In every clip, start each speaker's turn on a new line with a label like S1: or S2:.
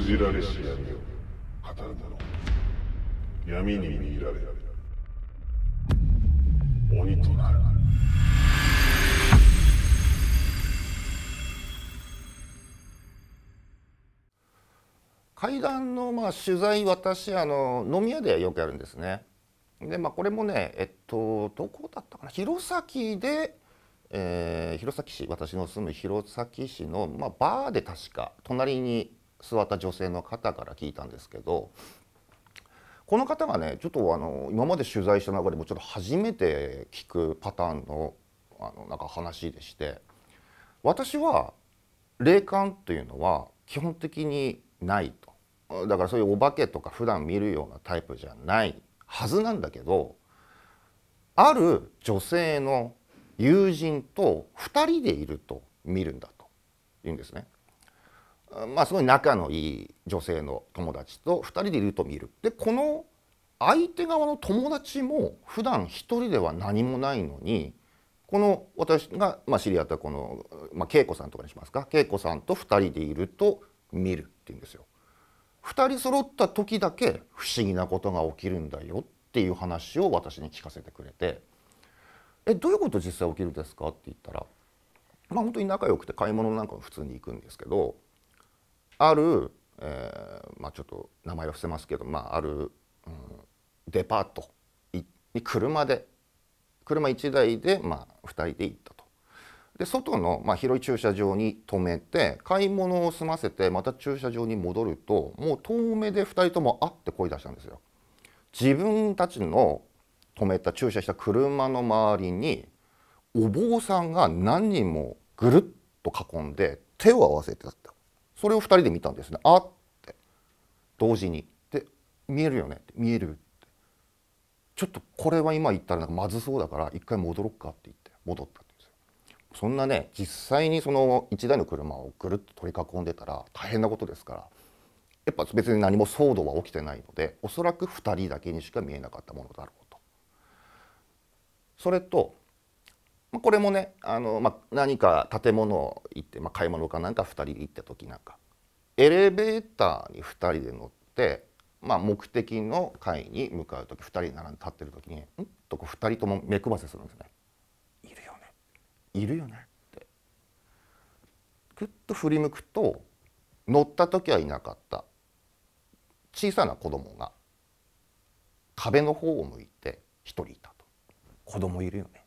S1: 封じられし闇を語る者闇に見入られ鬼となる階段のまあ取材私あの飲み屋ではよくやるんですね。でまあこれもねえっとどこだったかな弘前で、えー、弘前市私の住む弘前市の、まあ、バーで確か隣に座った女性の方から聞いたんですけどこの方がねちょっとあの今まで取材した中でもちょっと初めて聞くパターンのあのなんか話でして私は霊感というのは基本的にないとだからそういうお化けとか普段見るようなタイプじゃないはずなんだけどある女性の友人と2人でいると見るんだと言うんですね。まあ、すごい仲のいい女性の友達と2人でいると見るでこの相手側の友達も普段1人では何もないのにこの私が、まあ、知り合ったこの、まあ、恵子さんとかにしますか恵子さんと2人でいると見るっていうんですよ。2人揃った時だけ不思議なことが起きるんだよっていう話を私に聞かせてくれて「えどういうこと実際起きるんですか?」って言ったら、まあ、本当に仲良くて買い物なんかも普通に行くんですけどある、えー、まあちょっと名前は伏せますけど、まあ、ある、うん、デパートに車で車1台で、まあ、2人で行ったと。で外の、まあ、広い駐車場に止めて買い物を済ませてまた駐車場に戻るともう遠目で2人とも「あっ」て声出したんですよ。自分たちの止めた駐車した車の周りにお坊さんが何人もぐるっと囲んで手を合わせてたそれを2人で見たんですねあって同時にで見えるよねって見えるってちょっとこれは今言ったらなんかまずそうだから一回戻ろっかって言って戻ったんですよそんなね実際にその1台の車をぐるっと取り囲んでたら大変なことですからやっぱ別に何も騒動は起きてないのでおそらく2人だけにしか見えなかったものだろうとそれとまこれもねあの、ま何か建物行って、ま買い物かなんか2人行った時なんかエレベーターに2人で乗って、ま目的の階に向かう時2人並んで立ってる時にんとこ2人とも目くばせするんですね。いるよねいるよねってぐっと振り向くと乗った時はいなかった小さな子供が壁の方を向いて1人いたと子供いるよね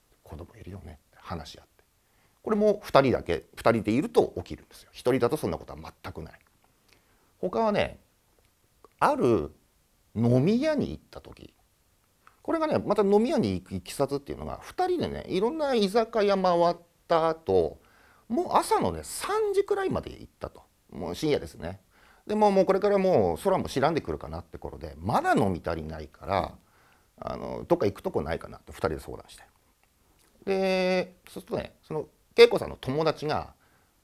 S1: るよねって話し合ってこれも2人だけ2人でいると起きるんですよ1人だとそんなことは全くない他はねある飲み屋に行った時これがねまた飲み屋に行くいきさつっていうのが2人でねいろんな居酒屋回った後もう朝のね3時くらいまで行ったともう深夜ですねでももうこれからもう空も白んでくるかなって頃でまだ飲み足りないからあのどっか行くとこないかなって2人で相談してでそうするとねその恵子さんの友達が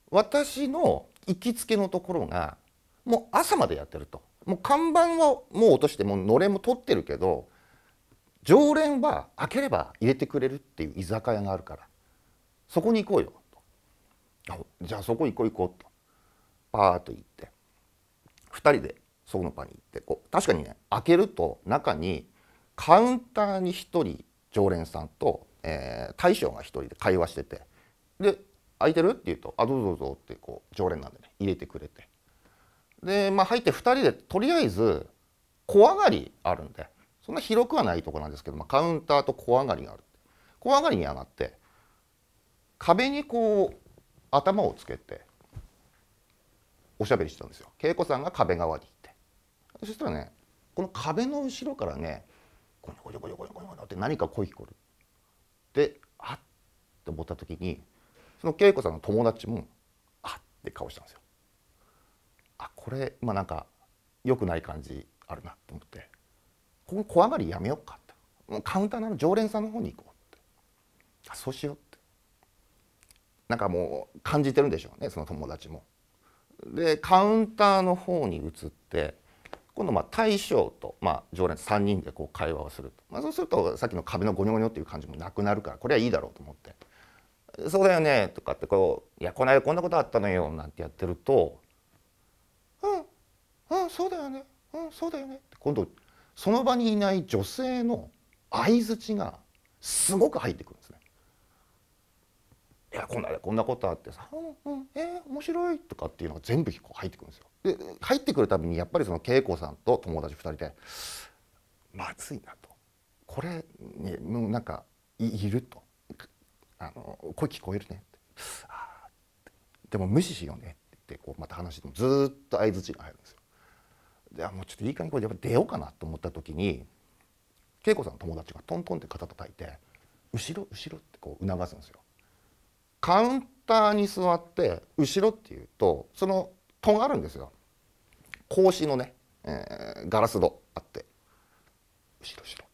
S1: 私の行きつけのところがもう朝までやってるともう看板はもう落としてもうのれんも取ってるけど常連は開ければ入れてくれるっていう居酒屋があるからそこに行こうよとじゃあそこ行こう行こうとパーッと行って2人でそこのパに行ってこう確かにね開けると中にカウンターに1人常連さんとえー、大将が1人で会話しててで「空いてる?」って言うと「あどうぞどうぞ」ってこう常連なんでね入れてくれてで、まあ、入って2人でとりあえず小上がりあるんでそんな広くはないとこなんですけど、まあ、カウンターと小上がりがある小上がりに上がって壁にこう頭をつけておしゃべりしてたんですよ恵子さんが壁側にいてそしたらねこの壁の後ろからねゴニョゴニョゴニョゴニョゴニョって何か声聞こえるであっって思った時にその恵子さんの友達もあって顔したんですよ。あこれまあなんか良くない感じあるなと思ってここ怖がりやめようかってカウンターの常連さんの方に行こうってあそうしようってなんかもう感じてるんでしょうねその友達も。でカウンターの方に移って今度まあ大将とまあ常連3人でこう会話をすると、まあ、そうするとさっきの壁のゴニョゴニョっていう感じもなくなるからこれはいいだろうと思って「そうだよね」とかってこう「いやこの間こんなことあったのよ」なんてやってると「うんうんそうだよねうんそうだよね」って今度その場にいない女性の相づちがすごく入ってくるんですね。いやこんなこんなことあってさ「うんうんえー、面白い」とかっていうのが全部こう入ってくるんですよ。で入ってくるたびにやっぱりその恵子さんと友達2人で「まずいな」と「これもうなんかいる」と「あの声聞こえるね」って「でも無視しようね」ってこうまた話してもずっと相づちが入るんですよ。でもうちょっといい感じこれやっぱ出ようかなと思った時に恵子さんの友達がトントンって肩叩いて「後ろ後ろ」ってこう促すんですよ。カウンターに座って後ろっていうとその戸があるんですよ格子のね、えー、ガラス戸あって後ろ後ろ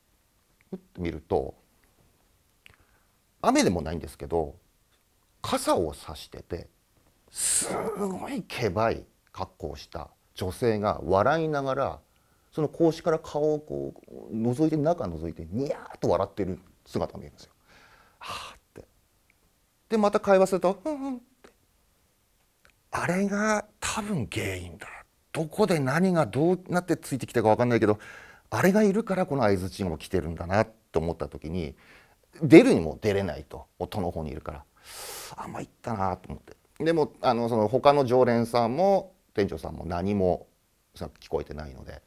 S1: ふって見ると雨でもないんですけど傘を差しててすごいけばい格好をした女性が笑いながらその格子から顔をこう覗いて中覗いてニヤーッと笑ってる姿が見えるんですよ。でまた会話すると「うんうん」あれが多分原因だどこで何がどうなってついてきたか分かんないけどあれがいるからこの相づちも来てるんだなと思った時に出るにも出れないと音の方にいるからあんまいったなと思ってでもあのその他の常連さんも店長さんも何も聞こえてないので、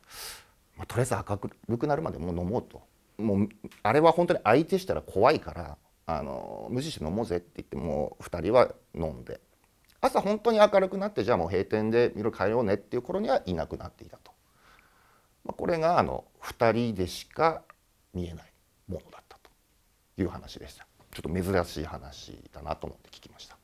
S1: まあ、とりあえず明るくなるまでもう飲もうともうあれは本当に相手したら怖いからあの無印飲もうぜって言ってもう2人は飲んで朝本当に明るくなってじゃあもう閉店で見るいろ帰ろうねっていう頃にはいなくなっていたと、まあ、これがあの2人でしか見えないものだったという話でしたちょっと珍しい話だなと思って聞きました。